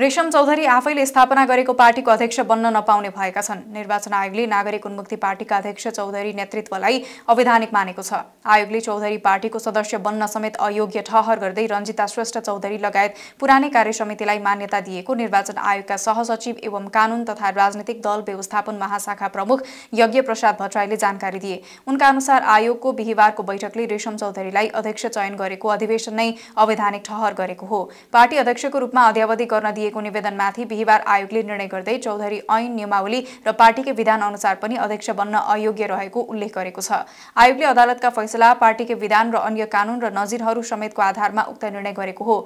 रेशम चौधरी आफैले स्थापना गरेको पार्टीको अध्यक्ष बन्न नपाउने भएका छन् निर्वाचन आयोगले नागरिक उन्मुक्ति पार्टीका अध्यक्ष चौधरी नेतृत्वलाई अवैधानिक मानेको छ आयोगले चौधरी पार्टीको सदस्य बन्न समेत अयोग्य ठहर गर्दै रञ्जिता श्रेष्ठ चौधरी लगायत पुरानै कार्य समितिलाई मान्यता दिएको निर्वाचन आयोगका सहसचिव एवं कानून तथा राजनीतिक दल व्यवस्थापन महाशाखा प्रमुख यज्ञ प्रसाद भट्टराईले जानकारी दिए उनका अनुसार आयोगको बिहिबारको बैठकले रेशम चौधरीलाई अध्यक्ष चयन गरेको अधिवेशन नै अवैधानिक ठहर गरेको हो पार्टी अध्यक्षको रूपमा अध्यावधि गर्न दिए दिएको निवेदनमाथि बिहिबार आयोगले निर्णय गर्दै चौधरी ऐन नियमावली र पार्टीकै विधान अनुसार पनि अध्यक्ष बन्न अयोग्य रहेको उल्लेख गरेको छ आयोगले अदालतका फैसला पार्टीकै विधान र अन्य कानून र नजिरहरू समेतको आधारमा उक्त निर्णय गरेको हो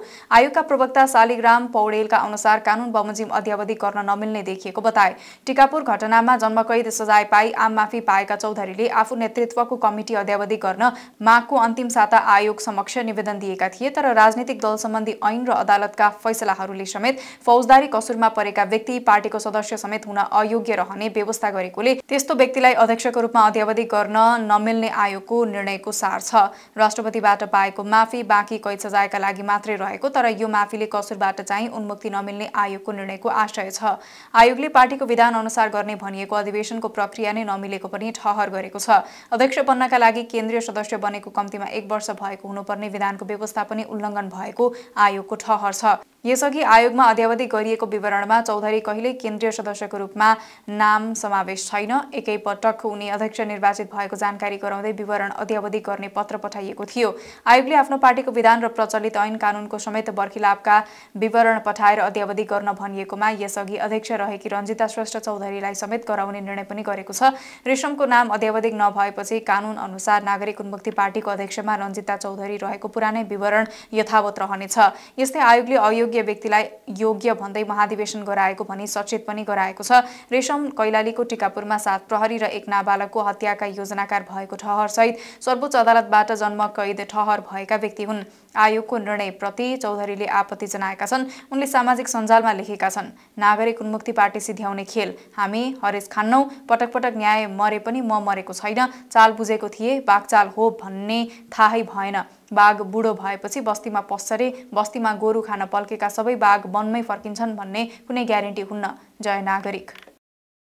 आयोगका प्रवक्ता शालिग्राम पौडेलका अनुसार कानून बमोजिम अध्यावधि गर्न नमिल्ने देखिएको बताए टिकापुर घटनामा जन्मकैद सजाय पाई आम माफी पाएका चौधरीले आफू नेतृत्वको कमिटी अध्यावधि गर्न मागको अन्तिम साता आयोग समक्ष निवेदन दिएका थिए तर राजनीतिक दल सम्बन्धी ऐन र अदालतका फैसलाहरूले समेत फौजदारी कसुरमा परेका व्यक्ति पार्टीको सदस्य समेत हुन अयोग्य रहने व्यवस्था गरेकोले त्यस्तो व्यक्तिलाई अध्यक्षको रूपमा अध्यावधि गर्न नमिल्ने आयोगको निर्णयको सार छ राष्ट्रपतिबाट पाएको माफी बाँकी कैद सजायका लागि मात्रै रहेको तर यो माफीले कसुरबाट चाहिँ उन्मुक्ति नमिल्ने आयोगको निर्णयको आशय छ आयोगले पार्टीको विधान अनुसार गर्ने भनिएको अधिवेशनको प्रक्रिया नै नमिलेको पनि ठहर गरेको छ अध्यक्ष बन्नका लागि केन्द्रीय सदस्य बनेको कम्तीमा एक वर्ष भएको हुनुपर्ने विधानको व्यवस्था पनि उल्लङ्घन भएको आयोगको ठहर छ यसअघि आयोगमा अध्यावधि गरिएको विवरणमा चौधरी कहिले केन्द्रीय सदस्यको रूपमा नाम समावेश छैन एकैपटक उनी अध्यक्ष निर्वाचित भएको जानकारी गराउँदै विवरण अध्यावधि गर्ने पत्र पठाइएको थियो आयोगले आफ्नो पार्टीको विधान र प्रचलित ऐन कानूनको समेत बर्खिलापका विवरण पठाएर अध्यावधि गर्न भनिएकोमा यसअघि अध्यक्ष रहेकी रञ्जिता श्रेष्ठ चौधरीलाई समेत गराउने निर्णय पनि गरेको छ रेशमको नाम अध्यावधि नभएपछि कानून अनुसार नागरिक उन्मुक्ति पार्टीको अध्यक्षमा रञ्जिता चौधरी रहेको पुरानै विवरण यथावत रहनेछ यस्तै आयोगले अयोग्य योग्य व्यक्तिलाई योग्य भन्दै महाधिवेशन गराएको भनी सचेत पनि गराएको छ रेशम कैलालीको टिकापुरमा सात प्रहरी र एक नाबालकको हत्याका योजनाकार भएको सहित सर्वोच्च अदालतबाट जन्म कैद ठहर भएका व्यक्ति हुन् आयोगको निर्णयप्रति चौधरीले आपत्ति जनाएका छन् उनले सामाजिक सञ्जालमा लेखेका छन् नागरिक उन्मुक्ति पार्टी सिध्याउने खेल हामी हरेश खान्नौ पटक पटक न्याय मरे पनि म मरेको छैन चाल बुझेको थिए बाघचाल हो भन्ने थाहै भएन बाघ बुढो भएपछि बस्तीमा पस्छरे बस्तीमा गोरु खान पल्केका सबै बाघ वनमै फर्किन्छन् भन्ने कुनै ग्यारेन्टी हुन्न जय नागरिक